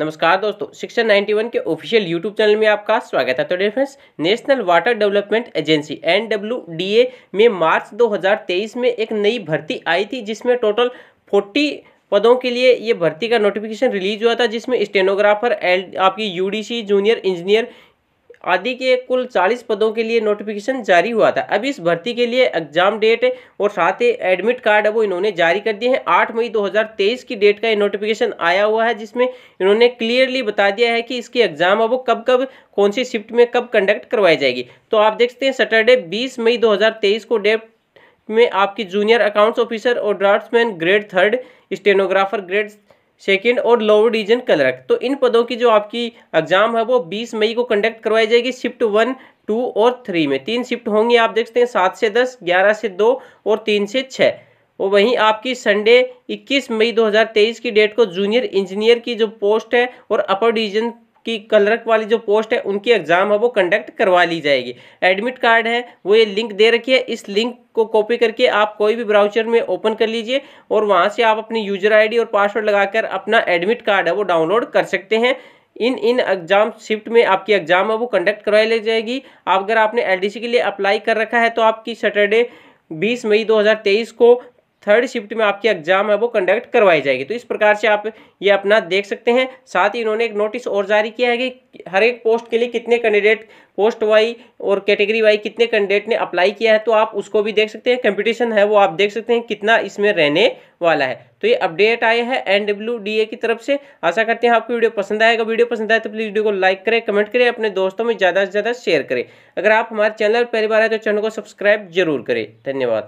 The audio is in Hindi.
नमस्कार दोस्तों शिक्षा 91 के ऑफिशियल यूट्यूब चैनल में आपका स्वागत है तो dear national water development agency N में मार्च 2023 में एक नई भर्ती आई थी जिसमें टोटल 40 पदों के लिए ये भर्ती का नोटिफिकेशन रिलीज हुआ था जिसमें स्टेनोग्राफर एल आपकी यूडीसी जूनियर इंजीनियर आदि के कुल चालीस पदों के लिए नोटिफिकेशन जारी हुआ था अब इस भर्ती के लिए एग्जाम डेट और साथ ही एडमिट कार्ड अब इन्होंने जारी कर दिए हैं आठ मई 2023 की डेट का ये नोटिफिकेशन आया हुआ है जिसमें इन्होंने क्लियरली बता दिया है कि इसकी एग्जाम अब कब कब कौन सी शिफ्ट में कब कंडक्ट करवाई जाएगी तो आप देख सकते हैं सैटरडे बीस मई दो को डेट में आपकी जूनियर अकाउंट्स ऑफिसर और draftsman grade third stenographer grade second और लोअर डिवीजन क्लर्क तो इन पदों की जो आपकी एग्जाम है वो 20 मई को कंडक्ट करवाई जाएगी शिफ्ट वन टू और थ्री में तीन शिफ्ट होंगी आप देख सकते हैं सात से दस ग्यारह से दो और तीन से छः और वहीं आपकी संडे 21 मई 2023 की डेट को जूनियर इंजीनियर की जो पोस्ट है और अपर डिवीजन की क्लर्क वाली जो पोस्ट है उनकी एग्ज़ाम है वो कंडक्ट करवा ली जाएगी एडमिट कार्ड है वो ये लिंक दे रखी है इस लिंक को कॉपी करके आप कोई भी ब्राउचर में ओपन कर लीजिए और वहाँ से आप अपनी यूजर आईडी और पासवर्ड लगाकर अपना एडमिट कार्ड है वो डाउनलोड कर सकते हैं इन इन एग्जाम शिफ्ट में आपकी एग्जाम है वो कंडक्ट करवाई ली जाएगी आप अगर आपने एल के लिए अप्लाई कर रखा है तो आपकी सैटरडे 20 मई 2023 को थर्ड शिफ्ट में आपकी एग्जाम है वो कंडक्ट करवाई जाएगी तो इस प्रकार से आप ये अपना देख सकते हैं साथ ही इन्होंने एक नोटिस और जारी किया है कि हर एक पोस्ट के लिए कितने कैंडिडेट पोस्ट वाई और कैटेगरी वाई कितने कैंडिडेट ने अप्लाई किया है तो आप उसको भी देख सकते हैं कंपटीशन है वो आप देख सकते हैं कितना इसमें रहने वाला है तो ये अपडेट आया है ए की तरफ से आशा करते हैं आपको वीडियो पसंद आएगा वीडियो पसंद आए तो प्लीज़ वीडियो को लाइक करें कमेंट करें अपने दोस्तों में ज़्यादा से ज़्यादा शेयर करें अगर आप हमारे चैनल पहली बार आए तो चैनल को सब्सक्राइब जरूर करें धन्यवाद